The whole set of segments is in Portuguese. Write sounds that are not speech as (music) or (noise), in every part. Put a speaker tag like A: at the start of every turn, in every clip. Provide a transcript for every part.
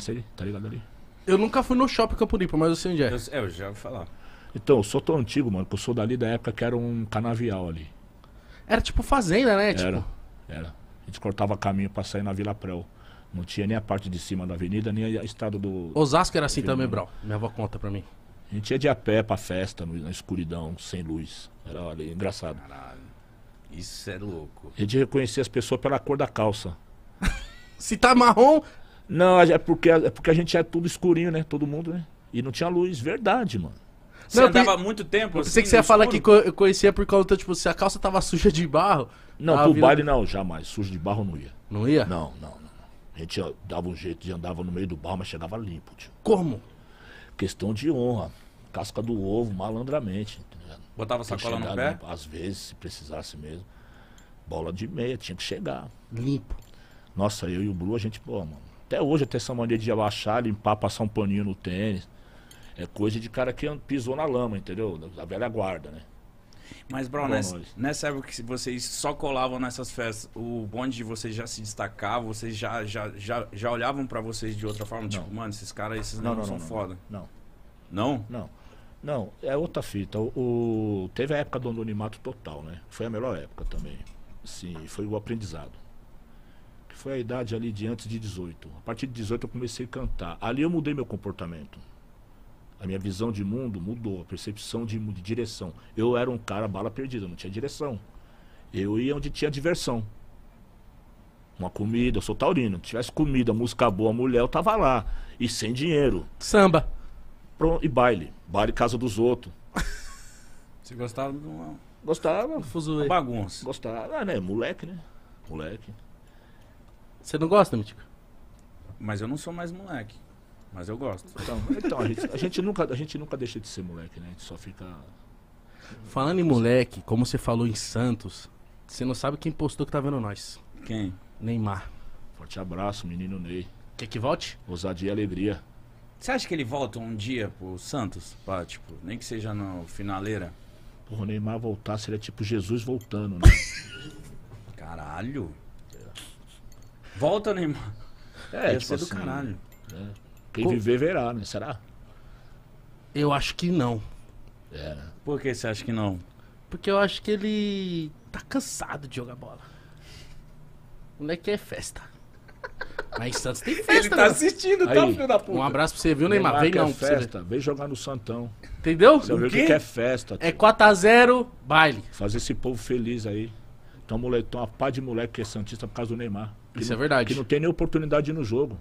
A: Sei, tá ligado ali? Eu nunca fui no shopping Campo mas
B: eu sei onde é. Eu, é, eu já vou falar.
A: Então, eu sou tão antigo, mano, que eu sou dali da época que era um canavial ali.
B: Era tipo fazenda, né? Tipo, era, tipo...
A: era. A gente cortava caminho pra sair na Vila Prel. Não tinha nem a parte de cima da avenida, nem a estrada do... Osasco era assim também, Brau. Minha avó conta pra mim. A gente ia de a pé pra festa, na escuridão, sem luz. Era ali, engraçado. Caralho, isso é louco. A gente reconhecia as pessoas pela cor da calça. (laughs) Se tá marrom, não, é porque, é porque a gente é tudo escurinho, né? Todo mundo, né? E não tinha luz, verdade, mano. Você não, andava pe... muito tempo eu assim? Pensei que você ia falar que eu conhecia por conta, tipo, se
B: a calça tava suja de barro. Não, pro vira... baile
A: não, jamais. Suja de barro não ia. Não ia? Não, não, não. A gente dava um jeito de andava no meio do barro, mas chegava limpo, tio. Como? Questão de honra. Casca do ovo, malandramente. Entendeu? Botava sacola no pé? Limpo. Às vezes, se precisasse mesmo. Bola de meia, tinha que chegar. Limpo. Nossa, eu e o Bru, a gente, pô, mano. Até hoje eu tenho essa mania de abaixar, limpar, passar um paninho no tênis. É coisa de cara que pisou na lama, entendeu? Da velha guarda, né? Mas, Brown, nessa, nessa época que vocês só colavam nessas festas, o bonde de vocês já se destacava, vocês já, já, já, já olhavam para vocês de outra forma? Tipo, não. Tipo, mano, esses caras, esses não, não, não são não, foda. Não. Não? Não. Não, é outra fita. O, o, teve a época do anonimato total, né? Foi a melhor época também. Sim, foi o aprendizado que foi a idade ali de antes de 18. A partir de 18 eu comecei a cantar. Ali eu mudei meu comportamento. A minha visão de mundo mudou, a percepção de, de direção. Eu era um cara bala perdida, não tinha direção. Eu ia onde tinha diversão. Uma comida, eu sou taurino. Se tivesse comida, música boa, mulher, eu tava lá. E sem dinheiro. Samba. E baile. Baile casa dos outros. (laughs) Você gostava de uma. Gostava. Fuzuê. Bagunça. Gostava. Ah, né? Moleque, né? Moleque. Você não gosta, Mítico? Mas eu não sou mais moleque. Mas eu gosto. Então, então a, gente, a, gente, nunca, a gente nunca deixa de ser moleque, né? A gente só fica.
B: Falando em moleque, como você falou em Santos, você não sabe
A: quem postou que tá vendo nós. Quem? Neymar. Forte abraço, menino Ney. Quer que volte? Ousadia e alegria. Você acha que ele volta um dia pro Santos? Pra, tipo, nem que seja na finaleira? Porra, o Neymar voltar seria tipo Jesus voltando, né? Caralho. Volta, Neymar.
B: É, é isso tipo ser do assim, caralho.
A: Né? Quem viver verá, né? Será? Eu acho que não. É, Por que você acha que não?
B: Porque eu acho que ele tá cansado de jogar bola. O moleque é festa. (laughs) Mas Santos tem festa, Ele tá assistindo, tá, Aí, filho da puta? Um abraço pra você, viu, Neymar? Neymar Vem não, é festa.
A: Vem jogar no Santão. Entendeu? Você vê que, é festa. É 4x0, baile. Fazer esse povo feliz aí. Então, moleque, a uma pá de moleque que é Santista por causa do Neymar. Que Isso é não, é verdade. Que não tem nem oportunidade no jogo.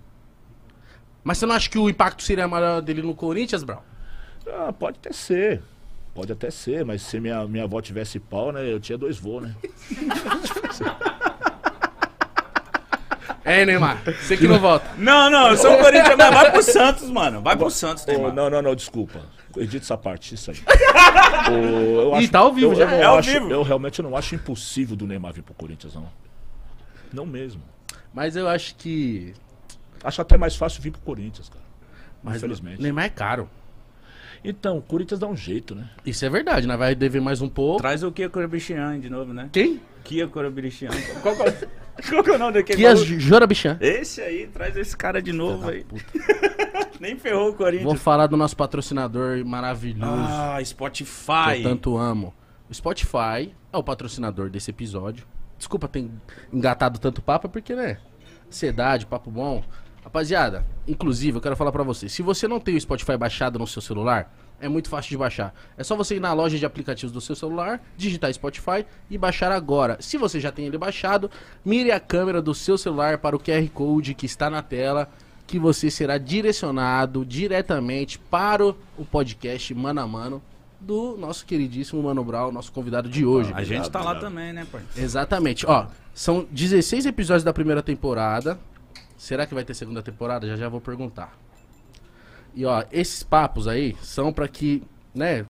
A: Mas você não acha que o impacto seria maior dele no Corinthians, Brown? Ah, pode até ser. Pode até ser, mas se minha, minha avó tivesse pau, né? Eu tinha dois voos, né? É, (laughs) Neymar, você que não volta. Não, não, eu sou o Corinthians, mas vai pro Santos, mano. Vai pro Santos, Neymar. Oh, não, não, não, desculpa. Edito essa parte, isso aí. Oh, (laughs) eu acho, Ih, tá ao vivo eu, já. eu é ao acho, vivo. Eu realmente não acho impossível do Neymar vir pro Corinthians, não. Não mesmo. Mas eu acho que. Acho até mais fácil vir pro Corinthians, cara. Mas Infelizmente. Neymar é caro. Então, o Corinthians dá um jeito, né? Isso é verdade, né? Vai dever mais um pouco. Traz o Kia Corabichan de novo, né? Quem? Kia Corabichan. qual, qual, é (laughs) qual que é o nome daquele? Kia Jorabichan. Esse aí, traz esse cara de novo Puta aí. (laughs) Nem ferrou o Corinthians. Vou
B: falar do nosso patrocinador maravilhoso. Ah, Spotify. Que eu tanto amo. O Spotify é o patrocinador desse episódio. Desculpa ter engatado tanto papo, porque, né? Ansiedade, papo bom. Rapaziada, inclusive, eu quero falar para você. Se você não tem o Spotify baixado no seu celular, é muito fácil de baixar. É só você ir na loja de aplicativos do seu celular, digitar Spotify e baixar agora. Se você já tem ele baixado, mire a câmera do seu celular para o QR Code que está na tela, que você será direcionado diretamente para o podcast Mano a Mano do nosso queridíssimo Mano Brown, nosso convidado de hoje. A gente tá lá também, né, pai? Exatamente. Ó, são 16 episódios da primeira temporada. Será que vai ter segunda temporada? Já já vou perguntar. E ó, esses papos aí são para que, né,